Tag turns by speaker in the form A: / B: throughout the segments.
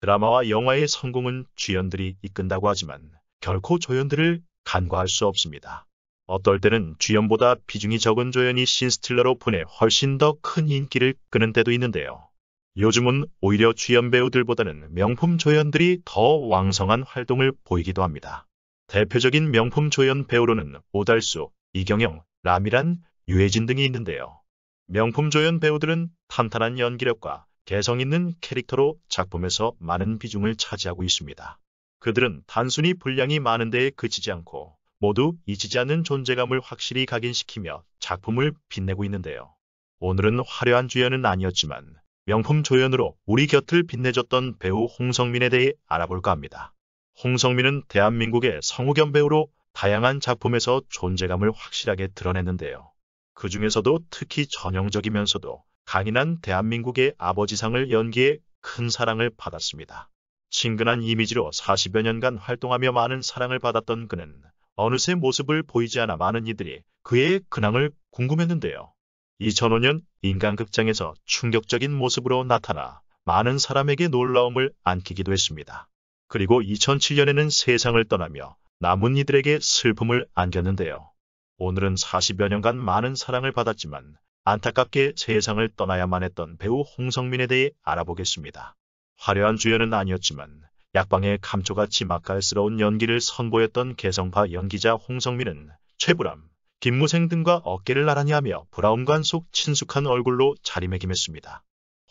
A: 드라마와 영화의 성공은 주연들이 이끈다고 하지만 결코 조연들을 간과할 수 없습니다. 어떨 때는 주연보다 비중이 적은 조연이 신스틸러로 보내 훨씬 더 큰 인기를 끄는 때도 있는데요. 요즘은 오히려 주연 배우들보다는 명품 조연들이 더 왕성한 활동을 보이기도 합니다. 대표적인 명품 조연 배우로는 오달수, 이경영, 라미란, 유해진 등이 있는데요. 명품 조연 배우들은 탄탄한 연기력과 개성 있는 캐릭터로 작품에서 많은 비중을 차지하고 있습니다. 그들은 단순히 분량이 많은 데에 그치지 않고 모두 잊히지 않는 존재감을 확실히 각인시키며 작품을 빛내고 있는데요. 오늘은 화려한 주연은 아니었지만 명품 조연으로 우리 곁을 빛내줬던 배우 홍성민에 대해 알아볼까 합니다. 홍성민은 대한민국의 성우겸 배우로 다양한 작품에서 존재감을 확실하게 드러냈는데요. 그 중에서도 특히 전형적이면서도 강인한 대한민국의 아버지상을 연기해 큰 사랑을 받았습니다. 친근한 이미지로 40여 년간 활동하며 많은 사랑을 받았던 그는 어느새 모습을 보이지 않아 많은 이들이 그의 근황을 궁금했는데요. 2005년 인간극장에서 충격적인 모습으로 나타나 많은 사람에게 놀라움을 안기기도 했습니다. 그리고 2007년에는 세상을 떠나며 남은 이들에게 슬픔을 안겼는데요. 오늘은 40여 년간 많은 사랑을 받았지만 안타깝게 세상을 떠나야만 했던 배우 홍성민에 대해 알아보겠습니다. 화려한 주연은 아니었지만 약방의 감초같이 맛깔스러운 연기를 선보였던 개성파 연기자 홍성민은 최불암, 김무생 등과 어깨를 나란히 하며 브라운관 속 친숙한 얼굴로 자리매김했습니다.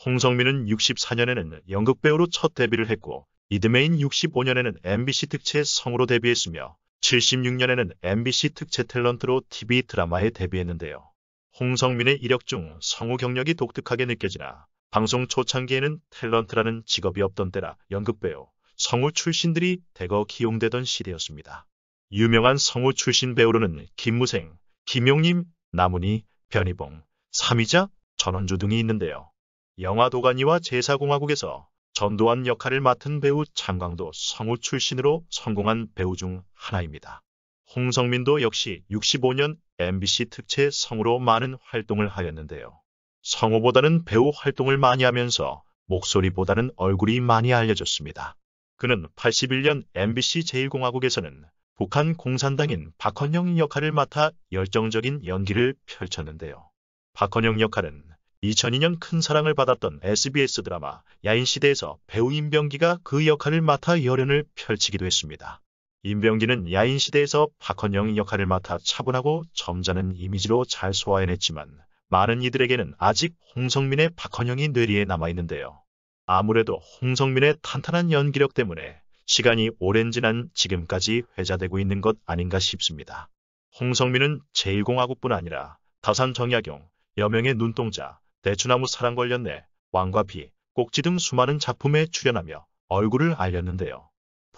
A: 홍성민은 64년에는 연극배우로 첫 데뷔를 했고 이듬해인 65년에는 MBC 특채 성우로 데뷔했으며 76년에는 MBC 특채 탤런트로 TV 드라마에 데뷔했는데요. 홍성민의 이력 중 성우 경력이 독특하게 느껴지나 방송 초창기에는 탤런트라는 직업이 없던 때라 연극배우, 성우 출신들이 대거 기용되던 시대였습니다. 유명한 성우 출신 배우로는 김무생, 김용림, 나문희 변희봉, 삼이자, 전원주 등이 있는데요. 영화 도가니와 제사공화국에서 전두환 역할을 맡은 배우 장광도 성우 출신으로 성공한 배우 중 하나입니다. 홍성민도 역시 65년 MBC 특채 성우로 많은 활동을 하였는데요. 성우보다는 배우 활동을 많이 하면서 목소리보다는 얼굴이 많이 알려졌습니다. 그는 81년 MBC 제1공화국에서는 북한 공산당인 박헌영 역할을 맡아 열정적인 연기를 펼쳤는데요. 박헌영 역할은 2002년 큰 사랑을 받았던 SBS 드라마 야인시대에서 배우 임병기가 그 역할을 맡아 열연을 펼치기도 했습니다. 임병기는 야인시대에서 박헌영 역할을 맡아 차분하고 점잖은 이미지로 잘 소화해냈지만 많은 이들에게는 아직 홍성민의 박헌영이 뇌리에 남아있는데요. 아무래도 홍성민의 탄탄한 연기력 때문에 시간이 오랜 지난 지금까지 회자되고 있는 것 아닌가 싶습니다. 홍성민은 제1공화국뿐 아니라 다산 정약용, 여명의 눈동자, 대추나무 사랑 걸렸네, 왕과 비, 꼭지 등 수많은 작품에 출연하며 얼굴을 알렸는데요.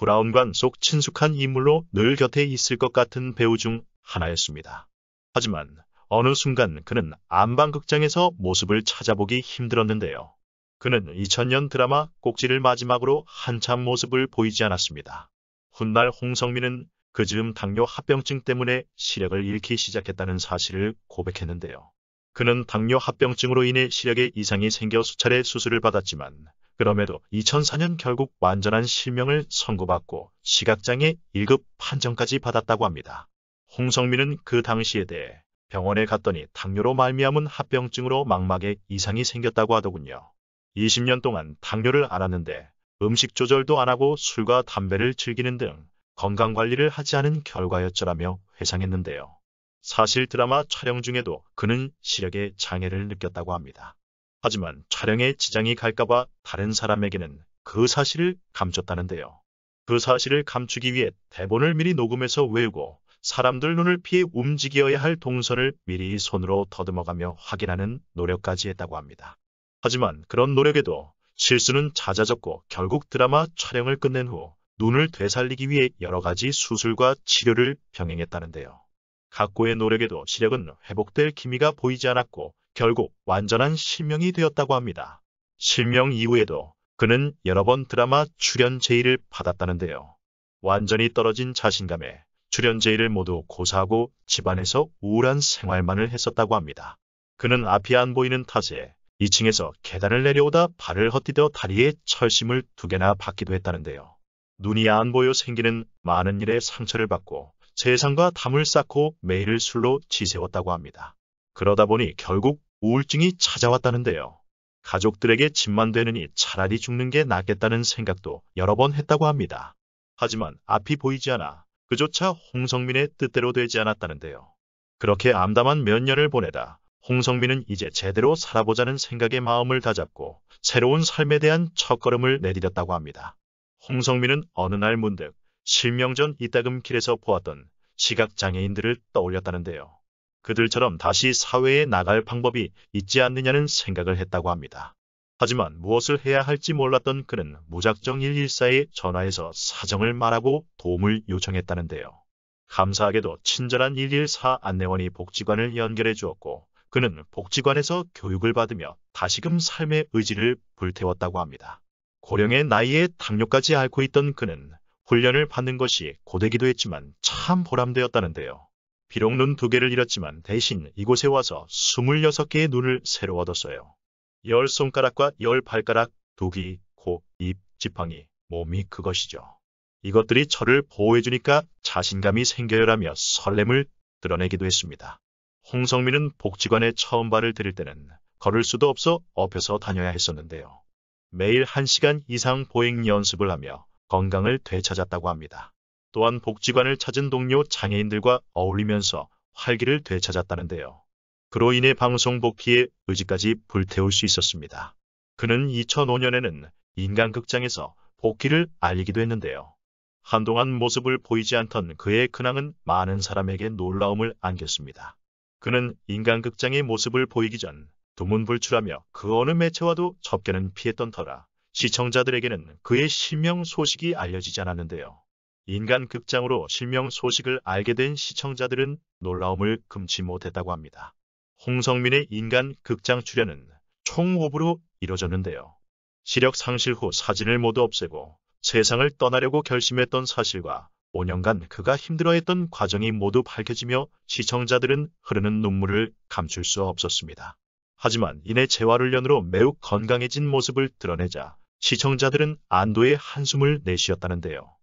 A: 브라운관 속 친숙한 인물로 늘 곁에 있을 것 같은 배우 중 하나였습니다. 하지만 어느 순간 그는 안방극장에서 모습을 찾아보기 힘들었는데요. 그는 2000년 드라마 꼭지를 마지막으로 한참 모습을 보이지 않았습니다. 훗날 홍성민은 그 즈음 당뇨 합병증 때문에 시력을 잃기 시작했다는 사실을 고백했는데요. 그는 당뇨 합병증으로 인해 시력에 이상이 생겨 수차례 수술을 받았지만 그럼에도 2004년 결국 완전한 실명을 선고받고 시각장애 1급 판정까지 받았다고 합니다. 홍성민은 그 당시에 대해 병원에 갔더니 당뇨로 말미암은 합병증으로 망막에 이상이 생겼다고 하더군요. 20년 동안 당뇨를 알았는데 음식 조절도 안 하고 술과 담배를 즐기는 등 건강관리를 하지 않은 결과였더라며 회상했는데요. 사실 드라마 촬영 중에도 그는 시력에 장애를 느꼈다고 합니다. 하지만 촬영에 지장이 갈까봐 다른 사람에게는 그 사실을 감췄다는데요. 그 사실을 감추기 위해 대본을 미리 녹음해서 외우고 사람들 눈을 피해 움직여야 할 동선을 미리 손으로 더듬어가며 확인하는 노력까지 했다고 합니다. 하지만 그런 노력에도 실수는 잦아졌고 결국 드라마 촬영을 끝낸 후 눈을 되살리기 위해 여러 가지 수술과 치료를 병행했다는데요. 각고의 노력에도 시력은 회복될 기미가 보이지 않았고 결국 완전한 실명이 되었다고 합니다. 실명 이후에도 그는 여러 번 드라마 출연 제의를 받았다는데요. 완전히 떨어진 자신감에 출연 제의를 모두 고사하고 집안에서 우울한 생활만을 했었다고 합니다. 그는 앞이 안 보이는 탓에 2층에서 계단을 내려오다 발을 헛디뎌 다리에 철심을 두 개나 받기도 했다는데요. 눈이 안 보여 생기는 많은 일에 상처를 받고 세상과 담을 쌓고 매일을 술로 지새웠다고 합니다. 그러다 보니 결국 우울증이 찾아왔다는데요. 가족들에게 짐만 되느니 차라리 죽는 게 낫겠다는 생각도 여러 번 했다고 합니다. 하지만 앞이 보이지 않아 그조차 홍성민의 뜻대로 되지 않았다는데요. 그렇게 암담한 몇 년을 보내다 홍성민은 이제 제대로 살아보자는 생각에 마음을 다잡고 새로운 삶에 대한 첫걸음을 내디뎠다고 합니다. 홍성민은 어느 날 문득 실명전 이따금 길에서 보았던 시각장애인들을 떠올렸다는데요. 그들처럼 다시 사회에 나갈 방법이 있지 않느냐는 생각을 했다고 합니다. 하지만 무엇을 해야 할지 몰랐던 그는 무작정 114에 전화해서 사정을 말하고 도움을 요청했다는데요. 감사하게도 친절한 114 안내원이 복지관을 연결해 주었고 그는 복지관에서 교육을 받으며 다시금 삶의 의지를 불태웠다고 합니다. 고령의 나이에 당뇨까지 앓고 있던 그는 훈련을 받는 것이 고되기도 했지만 참 보람되었다는데요. 비록 눈 두 개를 잃었지만 대신 이곳에 와서 26개의 눈을 새로 얻었어요. 열 손가락과 열 발가락, 두귀 코, 입, 지팡이, 몸이 그것이죠. 이것들이 저를 보호해주니까 자신감이 생겨요라며 설렘을 드러내기도 했습니다. 홍성민은 복지관에 처음 발을 들일 때는 걸을 수도 없어 업혀서 다녀야 했었는데요. 매일 1시간 이상 보행 연습을 하며 건강을 되찾았다고 합니다. 또한 복지관을 찾은 동료 장애인들과 어울리면서 활기를 되찾았다는데요. 그로 인해 방송 복귀에 의지까지 불태울 수 있었습니다. 그는 2005년에는 인간극장에서 복귀를 알리기도 했는데요. 한동안 모습을 보이지 않던 그의 근황은 많은 사람에게 놀라움을 안겼습니다. 그는 인간극장의 모습을 보이기 전 두문불출하며 그 어느 매체와도 접견은 피했던 터라 시청자들에게는 그의 실명 소식이 알려지지 않았는데요. 인간 극장으로 실명 소식을 알게 된 시청자들은 놀라움을 금치 못했다고 합니다. 홍성민의 인간 극장 출연은 총호부로 이뤄졌는데요. 시력 상실 후 사진을 모두 없애고 세상을 떠나려고 결심했던 사실과 5년간 그가 힘들어했던 과정이 모두 밝혀지며 시청자들은 흐르는 눈물을 감출 수 없었습니다. 하지만 이내 재활훈련으로 매우 건강해진 모습을 드러내자 시청자들은 안도의 한숨을 내쉬었다는데요.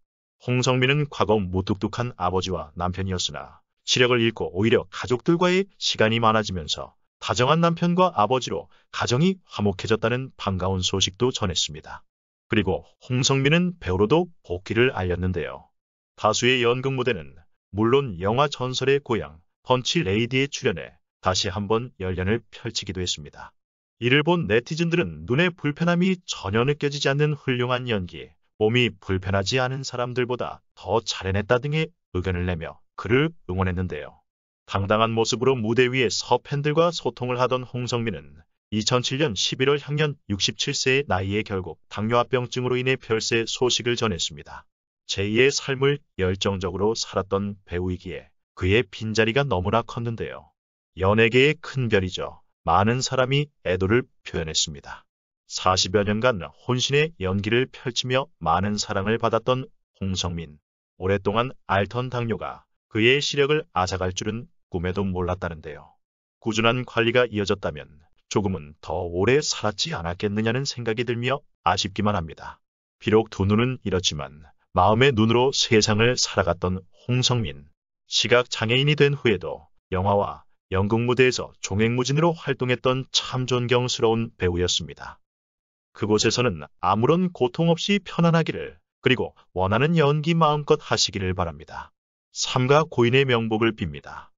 A: 홍성민은 과거 무뚝뚝한 아버지와 남편이었으나 시력을 잃고 오히려 가족들과의 시간이 많아지면서 다정한 남편과 아버지로 가정이 화목해졌다는 반가운 소식도 전했습니다. 그리고 홍성민은 배우로도 복귀를 알렸는데요. 다수의 연극 무대는 물론 영화 전설의 고향 펀치 레이디의 출연에 다시 한번 열연을 펼치기도 했습니다. 이를 본 네티즌들은 눈에 불편함이 전혀 느껴지지 않는 훌륭한 연기, 몸이 불편하지 않은 사람들보다 더 잘해냈다 등의 의견을 내며 그를 응원했는데요. 당당한 모습으로 무대 위에 서 팬들과 소통을 하던 홍성민은 2007년 11월 향년 67세의 나이에 결국 당뇨합병증으로 인해 별세 소식을 전했습니다. 제2의 삶을 열정적으로 살았던 배우이기에 그의 빈자리가 너무나 컸는데요. 연예계의 큰 별이죠. 많은 사람이 애도를 표현했습니다. 40여 년간 혼신의 연기를 펼치며 많은 사랑을 받았던 홍성민. 오랫동안 알던 당뇨가 그의 시력을 앗아갈 줄은 꿈에도 몰랐다는데요. 꾸준한 관리가 이어졌다면 조금은 더 오래 살았지 않았겠느냐는 생각이 들며 아쉽기만 합니다. 비록 두 눈은 이렇지만 마음의 눈으로 세상을 살아갔던 홍성민. 시각장애인이 된 후에도 영화와 연극 무대에서 종횡무진으로 활동했던 참 존경스러운 배우였습니다. 그곳에서는 아무런 고통 없이 편안하기를 그리고 원하는 연기 마음껏 하시기를 바랍니다. 삼가 고인의 명복을 빕니다.